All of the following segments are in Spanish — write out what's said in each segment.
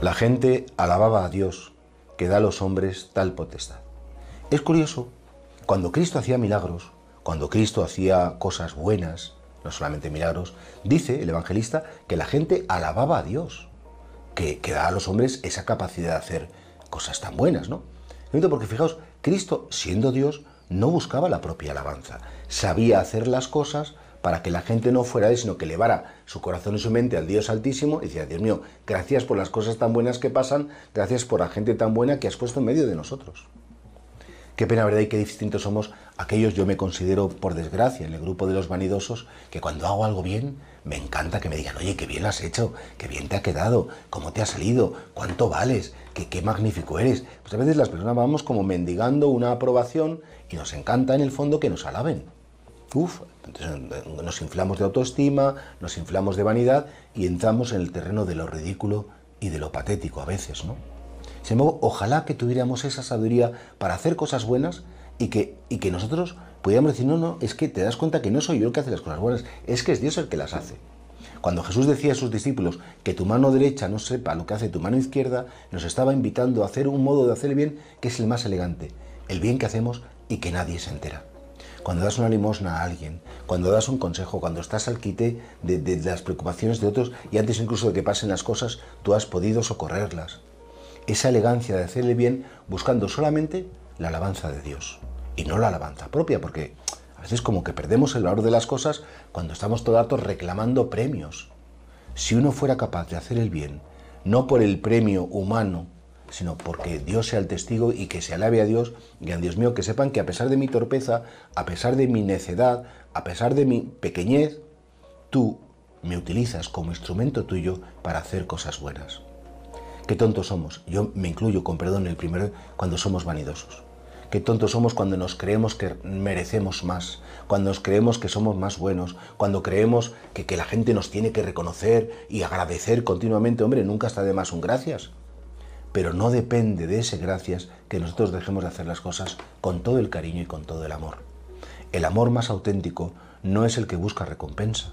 La gente alababa a Dios, que da a los hombres tal potestad. Es curioso, cuando Cristo hacía milagros, cuando Cristo hacía cosas buenas, no solamente milagros, dice el evangelista que la gente alababa a Dios, que, da a los hombres esa capacidad de hacer cosas tan buenas, ¿no? porque fijaos, Cristo, siendo Dios, no buscaba la propia alabanza. Sabía hacer las cosas para que la gente no fuera él, sino que elevara su corazón y su mente al Dios Altísimo y decía, Dios mío, gracias por las cosas tan buenas que pasan, gracias por la gente tan buena que has puesto en medio de nosotros. Qué pena, ¿verdad? Y qué distintos somos aquellos, yo me considero, por desgracia, en el grupo de los vanidosos, que cuando hago algo bien, me encanta que me digan, oye, qué bien lo has hecho, qué bien te ha quedado, cómo te ha salido, cuánto vales, qué, magnífico eres. Pues a veces las personas vamos como mendigando una aprobación y nos encanta en el fondo que nos alaben. Uf, entonces eh, nos inflamos de autoestima, nos inflamos de vanidad y entramos en el terreno de lo ridículo y de lo patético a veces, ¿no? Sin embargo, ojalá que tuviéramos esa sabiduría para hacer cosas buenas y que, y que nosotros pudiéramos decir, no, no, es que te das cuenta que no soy yo el que hace las cosas buenas, es que es Dios el que las hace. Cuando Jesús decía a sus discípulos que tu mano derecha no sepa lo que hace tu mano izquierda, nos estaba invitando a hacer un modo de hacer el bien que es el más elegante, el bien que hacemos y que nadie se entera cuando das una limosna a alguien, cuando das un consejo, cuando estás al quite de, las preocupaciones de otros y antes incluso de que pasen las cosas, tú has podido socorrerlas esa elegancia de hacer el bien buscando solamente la alabanza de Dios y no la alabanza propia, porque a veces como que perdemos el valor de las cosas cuando estamos todo el reclamando premios. Si uno fuera capaz de hacer el bien, no por el premio humano, sino porque Dios sea el testigo y que se alabe a Dios, y a Dios mío, que sepan que a pesar de mi torpeza, a pesar de mi necedad, a pesar de mi pequeñez, tú me utilizas como instrumento tuyo para hacer cosas buenas. Qué tontos somos. Yo me incluyo, con perdón, el primero, cuando somos vanidosos. Qué tontos somos cuando nos creemos que merecemos más, cuando nos creemos que somos más buenos, cuando creemos que, que la gente nos tiene que reconocer y agradecer continuamente. Hombre, nunca está de más un gracias. Pero no depende de ese gracias que nosotros dejemos de hacer las cosas con todo el cariño y con todo el amor. El amor más auténtico no es el que busca recompensa.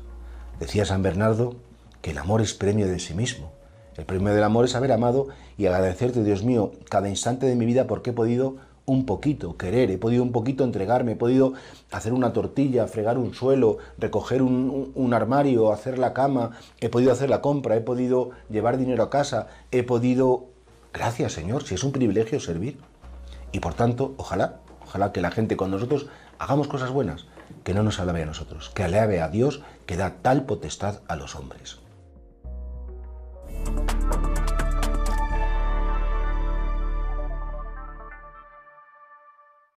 Decía San Bernardo que el amor es premio de sí mismo. El premio del amor es haber amado y agradecerte, Dios mío, cada instante de mi vida porque he podido un poquito querer, he podido un poquito entregarme, he podido hacer una tortilla, fregar un suelo, recoger un, armario, hacer la cama, he podido hacer la compra, he podido llevar dinero a casa, he podido... Gracias Señor, si es un privilegio servir. Y por tanto, ojalá, ojalá que la gente con nosotros hagamos cosas buenas, que no nos alabe a nosotros, que alabe a Dios que da tal potestad a los hombres.